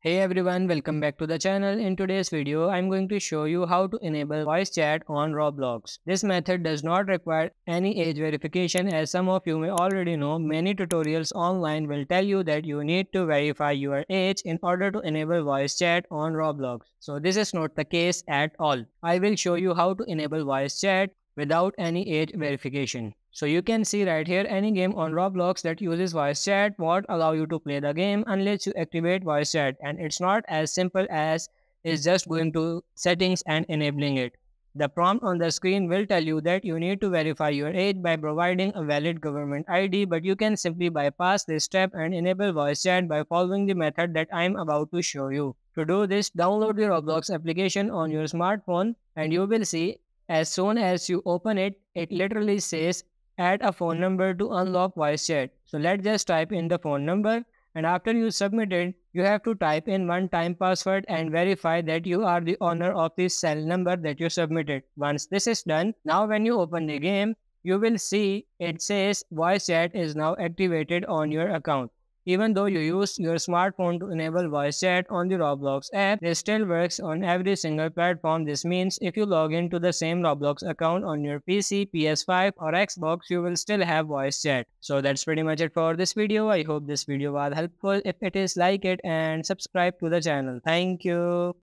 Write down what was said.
Hey everyone, welcome back to the channel. In today's video, I'm going to show you how to enable voice chat on Roblox. This method does not require any age verification as some of you may already know many tutorials online will tell you that you need to verify your age in order to enable voice chat on Roblox. So this is not the case at all. I will show you how to enable voice chat without any age verification. So you can see right here any game on Roblox that uses voice chat won't allow you to play the game unless you activate voice chat and it's not as simple as is just going to settings and enabling it. The prompt on the screen will tell you that you need to verify your age by providing a valid government ID but you can simply bypass this step and enable voice chat by following the method that I'm about to show you. To do this, download the Roblox application on your smartphone and you will see as soon as you open it, it literally says add a phone number to unlock voice chat. So let's just type in the phone number and after you submit it, you have to type in one time password and verify that you are the owner of the cell number that you submitted. Once this is done, now when you open the game, you will see it says voice chat is now activated on your account. Even though you use your smartphone to enable voice chat on the Roblox app, it still works on every single platform. This means if you log into the same Roblox account on your PC, PS5 or Xbox, you will still have voice chat. So that's pretty much it for this video. I hope this video was helpful. If it is, like it and subscribe to the channel. Thank you.